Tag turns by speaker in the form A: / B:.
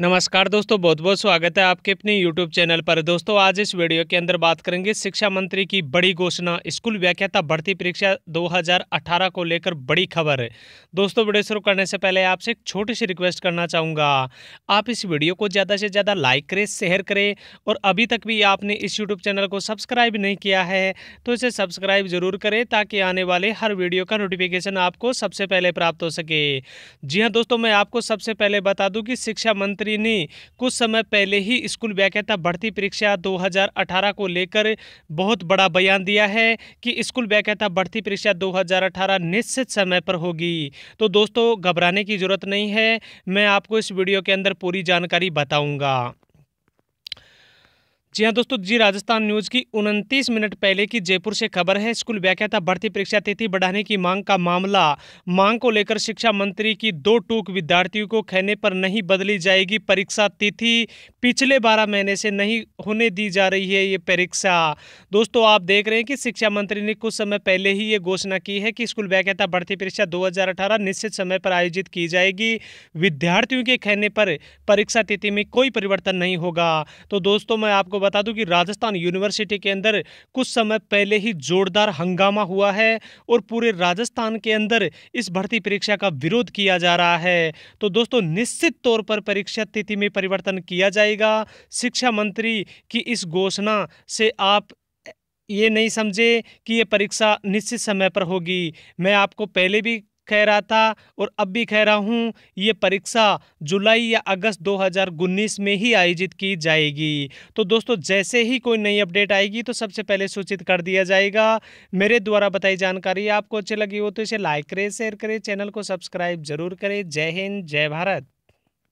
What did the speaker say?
A: नमस्कार दोस्तों बहुत बहुत स्वागत है आपके अपने यूट्यूब चैनल पर दोस्तों आज इस वीडियो के अंदर बात करेंगे शिक्षा मंत्री की बड़ी घोषणा स्कूल व्याख्याता भर्ती परीक्षा 2018 को लेकर बड़ी खबर है दोस्तों वीडियो शुरू करने से पहले आपसे एक छोटी सी रिक्वेस्ट करना चाहूँगा आप इस वीडियो को ज़्यादा से ज़्यादा लाइक करें शेयर करें और अभी तक भी आपने इस यूट्यूब चैनल को सब्सक्राइब नहीं किया है तो इसे सब्सक्राइब जरूर करें ताकि आने वाले हर वीडियो का नोटिफिकेशन आपको सबसे पहले प्राप्त हो सके जी हाँ दोस्तों मैं आपको सबसे पहले बता दूँ कि शिक्षा मंत्री मुख्यमंत्री ने कुछ समय पहले ही स्कूल व्याख्याता भर्ती परीक्षा 2018 को लेकर बहुत बड़ा बयान दिया है कि स्कूल व्याख्याता भर्ती परीक्षा 2018 निश्चित समय पर होगी तो दोस्तों घबराने की ज़रूरत नहीं है मैं आपको इस वीडियो के अंदर पूरी जानकारी बताऊँगा जी हाँ दोस्तों जी राजस्थान न्यूज की उनतीस मिनट पहले की जयपुर से खबर है स्कूल व्याख्याता भर्ती परीक्षा तिथि बढ़ाने की मांग का मामला मांग को लेकर शिक्षा मंत्री की दो टूक विद्यार्थियों को कहने पर नहीं बदली जाएगी परीक्षा तिथि पिछले बारह महीने से नहीं होने दी जा रही है ये परीक्षा दोस्तों आप देख रहे हैं कि शिक्षा मंत्री ने कुछ समय पहले ही ये घोषणा की है कि स्कूल व्याख्याता भर्ती परीक्षा दो निश्चित समय पर आयोजित की जाएगी विद्यार्थियों के कहने पर परीक्षा तिथि में कोई परिवर्तन नहीं होगा तो दोस्तों मैं आपको बता दूं कि राजस्थान यूनिवर्सिटी के अंदर कुछ समय पहले ही जोरदार हंगामा हुआ है और पूरे राजस्थान के अंदर इस भर्ती परीक्षा का विरोध किया जा रहा है तो दोस्तों निश्चित तौर पर परीक्षा तिथि में परिवर्तन किया जाएगा शिक्षा मंत्री की इस घोषणा से आप ये नहीं समझे कि ये परीक्षा निश्चित समय पर होगी मैं आपको पहले भी कह रहा था और अब भी कह रहा हूँ ये परीक्षा जुलाई या अगस्त 2019 में ही आयोजित की जाएगी तो दोस्तों जैसे ही कोई नई अपडेट आएगी तो सबसे पहले सूचित कर दिया जाएगा मेरे द्वारा बताई जानकारी आपको अच्छी लगी हो तो इसे लाइक करें शेयर करें चैनल को सब्सक्राइब जरूर करें जय हिंद जय भारत